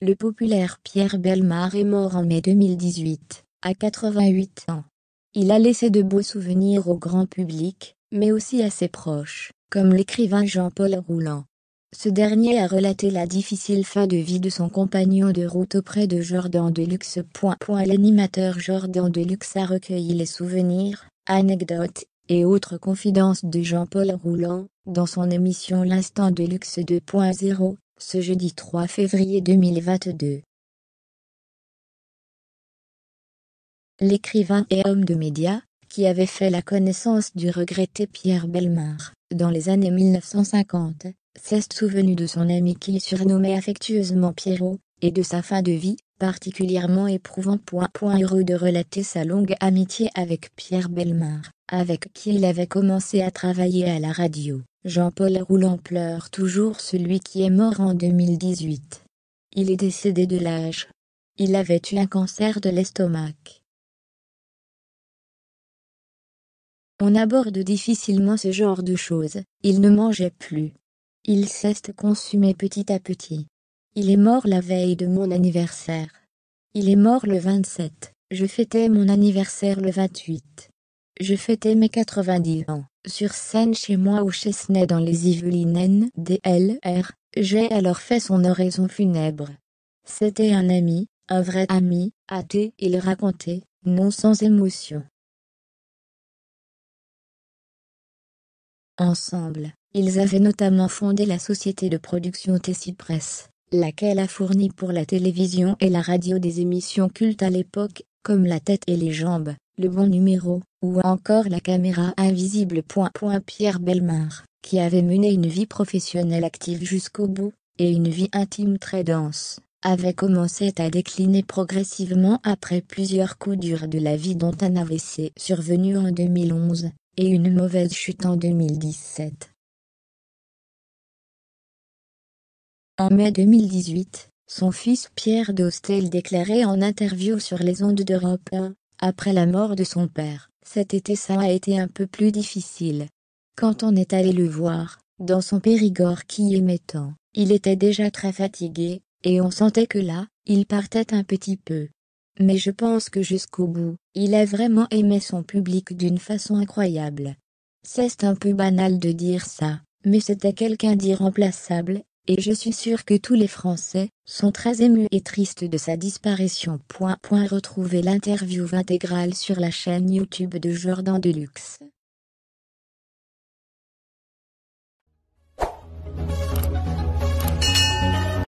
Le populaire Pierre Belmar est mort en mai 2018, à 88 ans. Il a laissé de beaux souvenirs au grand public, mais aussi à ses proches, comme l'écrivain Jean-Paul Rouland. Ce dernier a relaté la difficile fin de vie de son compagnon de route auprès de Jordan Deluxe. L'animateur Jordan Deluxe a recueilli les souvenirs, anecdotes et autres confidences de Jean-Paul Roulant, dans son émission L'Instant Deluxe 2.0 ce jeudi 3 février 2022. L'écrivain et homme de médias, qui avait fait la connaissance du regretté Pierre Bellemare dans les années 1950, s'est souvenu de son ami qu'il surnommait affectueusement Pierrot, et de sa fin de vie, particulièrement éprouvant. Point, heureux de relater sa longue amitié avec Pierre Bellemare, avec qui il avait commencé à travailler à la radio. Jean-Paul Rouland pleure toujours celui qui est mort en 2018. Il est décédé de l'âge. Il avait eu un cancer de l'estomac. On aborde difficilement ce genre de choses, il ne mangeait plus. Il cesse de consumé petit à petit. Il est mort la veille de mon anniversaire. Il est mort le 27. Je fêtais mon anniversaire le 28. Je fêtais mes 90 ans sur scène chez moi ou chez dans les Yvelines DLR, j'ai alors fait son oraison funèbre. C'était un ami, un vrai ami, athée, il racontait, non sans émotion. Ensemble, ils avaient notamment fondé la société de production Tessie Press, laquelle a fourni pour la télévision et la radio des émissions cultes à l'époque, comme La tête et les jambes, le bon numéro, ou encore la caméra invisible. Pierre Belmar, qui avait mené une vie professionnelle active jusqu'au bout, et une vie intime très dense, avait commencé à décliner progressivement après plusieurs coups durs de la vie dont un AVC survenu en 2011, et une mauvaise chute en 2017. En mai 2018, son fils Pierre Dostel déclarait en interview sur les ondes d'Europe 1 après la mort de son père, cet été ça a été un peu plus difficile. Quand on est allé le voir, dans son Périgord qui aimait tant, il était déjà très fatigué, et on sentait que là, il partait un petit peu. Mais je pense que jusqu'au bout, il a vraiment aimé son public d'une façon incroyable. C'est un peu banal de dire ça, mais c'était quelqu'un d'irremplaçable, et je suis sûr que tous les Français sont très émus et tristes de sa disparition. retrouvez l'interview intégrale sur la chaîne YouTube de Jordan Deluxe.